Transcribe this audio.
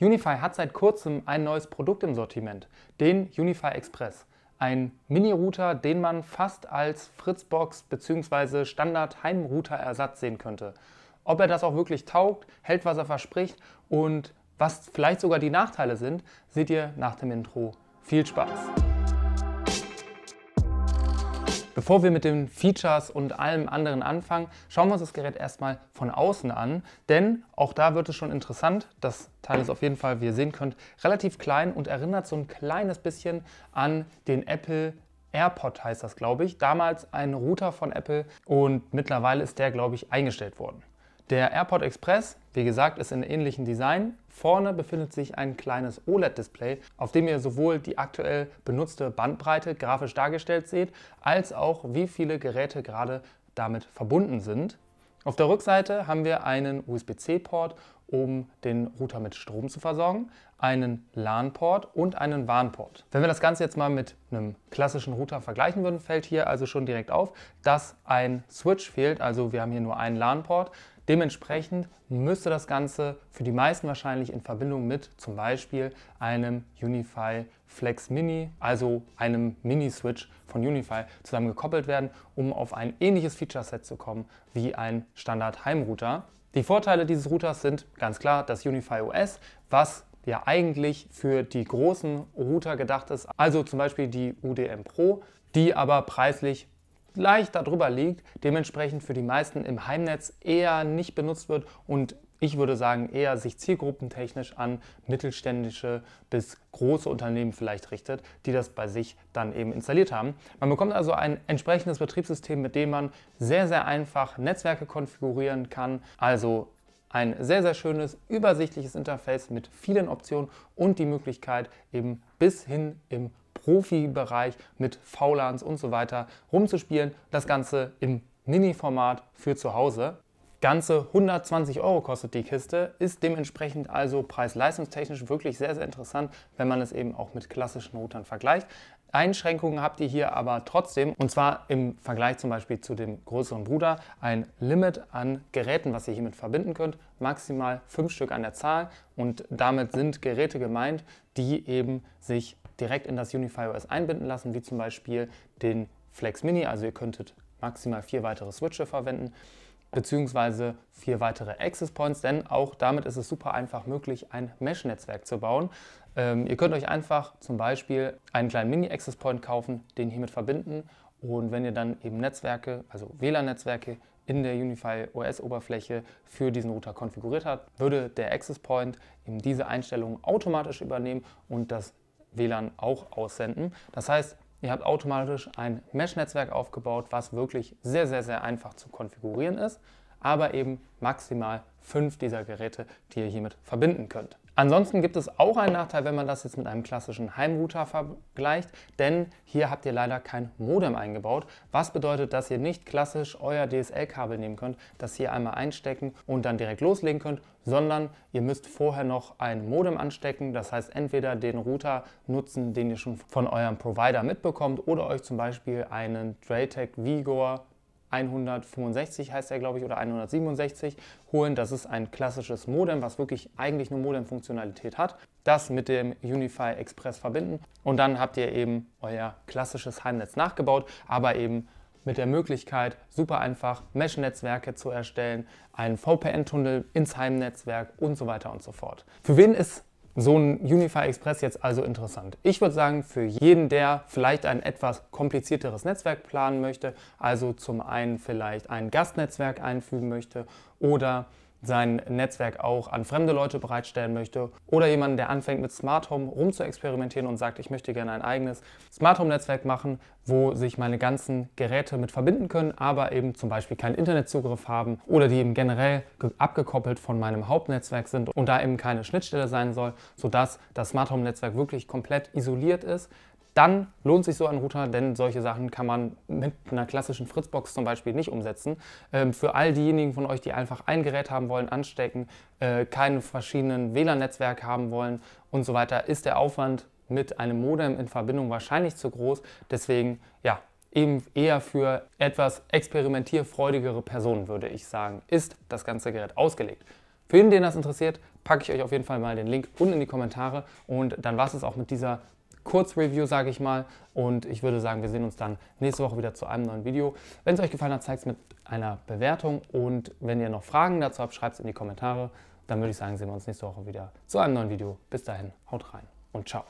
Unify hat seit kurzem ein neues Produkt im Sortiment, den Unify Express. Ein Mini-Router, den man fast als Fritzbox bzw. standard heim router ersatz sehen könnte. Ob er das auch wirklich taugt, hält, was er verspricht und was vielleicht sogar die Nachteile sind, seht ihr nach dem Intro. Viel Spaß! Bevor wir mit den Features und allem anderen anfangen, schauen wir uns das Gerät erstmal von außen an, denn auch da wird es schon interessant. Das Teil ist auf jeden Fall, wie ihr sehen könnt, relativ klein und erinnert so ein kleines bisschen an den Apple AirPod heißt das, glaube ich. Damals ein Router von Apple und mittlerweile ist der, glaube ich, eingestellt worden. Der AirPod Express, wie gesagt, ist in ähnlichem Design. Vorne befindet sich ein kleines OLED-Display, auf dem ihr sowohl die aktuell benutzte Bandbreite grafisch dargestellt seht, als auch wie viele Geräte gerade damit verbunden sind. Auf der Rückseite haben wir einen USB-C-Port, um den Router mit Strom zu versorgen, einen LAN-Port und einen WAN-Port. Wenn wir das Ganze jetzt mal mit einem klassischen Router vergleichen würden, fällt hier also schon direkt auf, dass ein Switch fehlt. Also wir haben hier nur einen LAN-Port. Dementsprechend müsste das Ganze für die meisten wahrscheinlich in Verbindung mit zum Beispiel einem Unify Flex Mini, also einem Mini-Switch von Unify, zusammengekoppelt werden, um auf ein ähnliches Feature-Set zu kommen wie ein Standard-Heimrouter. Die Vorteile dieses Routers sind ganz klar das Unify OS, was ja eigentlich für die großen Router gedacht ist, also zum Beispiel die UDM Pro, die aber preislich leicht darüber liegt, dementsprechend für die meisten im Heimnetz eher nicht benutzt wird und ich würde sagen, eher sich zielgruppentechnisch an mittelständische bis große Unternehmen vielleicht richtet, die das bei sich dann eben installiert haben. Man bekommt also ein entsprechendes Betriebssystem, mit dem man sehr, sehr einfach Netzwerke konfigurieren kann. Also ein sehr, sehr schönes, übersichtliches Interface mit vielen Optionen und die Möglichkeit, eben bis hin im Profibereich mit VLANs und so weiter rumzuspielen. Das Ganze im Mini-Format für zu Hause. Ganze 120 Euro kostet die Kiste, ist dementsprechend also preis-leistungstechnisch wirklich sehr, sehr interessant, wenn man es eben auch mit klassischen Routern vergleicht. Einschränkungen habt ihr hier aber trotzdem, und zwar im Vergleich zum Beispiel zu dem größeren Bruder, ein Limit an Geräten, was ihr hiermit verbinden könnt, maximal fünf Stück an der Zahl. Und damit sind Geräte gemeint, die eben sich direkt in das Unify OS einbinden lassen, wie zum Beispiel den Flex Mini. Also ihr könntet maximal vier weitere Switche verwenden beziehungsweise vier weitere Access Points, denn auch damit ist es super einfach möglich, ein Mesh-Netzwerk zu bauen. Ähm, ihr könnt euch einfach zum Beispiel einen kleinen Mini-Access Point kaufen, den hiermit verbinden und wenn ihr dann eben Netzwerke, also WLAN-Netzwerke in der Unify OS-Oberfläche für diesen Router konfiguriert habt, würde der Access Point eben diese Einstellungen automatisch übernehmen und das WLAN auch aussenden. Das heißt, ihr habt automatisch ein Mesh-Netzwerk aufgebaut, was wirklich sehr, sehr, sehr einfach zu konfigurieren ist, aber eben maximal fünf dieser Geräte, die ihr hiermit verbinden könnt. Ansonsten gibt es auch einen Nachteil, wenn man das jetzt mit einem klassischen Heimrouter vergleicht, denn hier habt ihr leider kein Modem eingebaut, was bedeutet, dass ihr nicht klassisch euer DSL-Kabel nehmen könnt, das hier einmal einstecken und dann direkt loslegen könnt, sondern ihr müsst vorher noch ein Modem anstecken, das heißt entweder den Router nutzen, den ihr schon von eurem Provider mitbekommt oder euch zum Beispiel einen Draytech Vigor 165 heißt er, glaube ich, oder 167 holen. Das ist ein klassisches Modem, was wirklich eigentlich nur Modem-Funktionalität hat. Das mit dem Unify Express verbinden und dann habt ihr eben euer klassisches Heimnetz nachgebaut, aber eben mit der Möglichkeit, super einfach Mesh-Netzwerke zu erstellen, einen VPN-Tunnel ins Heimnetzwerk und so weiter und so fort. Für wen ist so ein Unify Express jetzt also interessant? Ich würde sagen, für jeden, der vielleicht ein etwas komplizierteres Netzwerk planen möchte, also zum einen vielleicht ein Gastnetzwerk einfügen möchte oder sein Netzwerk auch an fremde Leute bereitstellen möchte oder jemanden, der anfängt mit Smart Home rum zu experimentieren und sagt, ich möchte gerne ein eigenes Smart Home Netzwerk machen, wo sich meine ganzen Geräte mit verbinden können, aber eben zum Beispiel keinen Internetzugriff haben oder die eben generell abgekoppelt von meinem Hauptnetzwerk sind und da eben keine Schnittstelle sein soll, sodass das Smart Home Netzwerk wirklich komplett isoliert ist, dann lohnt sich so ein Router, denn solche Sachen kann man mit einer klassischen Fritzbox zum Beispiel nicht umsetzen. Ähm, für all diejenigen von euch, die einfach ein Gerät haben wollen, anstecken, äh, keine verschiedenen WLAN-Netzwerke haben wollen und so weiter, ist der Aufwand mit einem Modem in Verbindung wahrscheinlich zu groß. Deswegen, ja, eben eher für etwas experimentierfreudigere Personen, würde ich sagen, ist das ganze Gerät ausgelegt. Für jeden, den das interessiert, packe ich euch auf jeden Fall mal den Link unten in die Kommentare und dann war es auch mit dieser Kurzreview, sage ich mal. Und ich würde sagen, wir sehen uns dann nächste Woche wieder zu einem neuen Video. Wenn es euch gefallen hat, zeigt es mit einer Bewertung. Und wenn ihr noch Fragen dazu habt, schreibt es in die Kommentare. Dann würde ich sagen, sehen wir uns nächste Woche wieder zu einem neuen Video. Bis dahin, haut rein und ciao.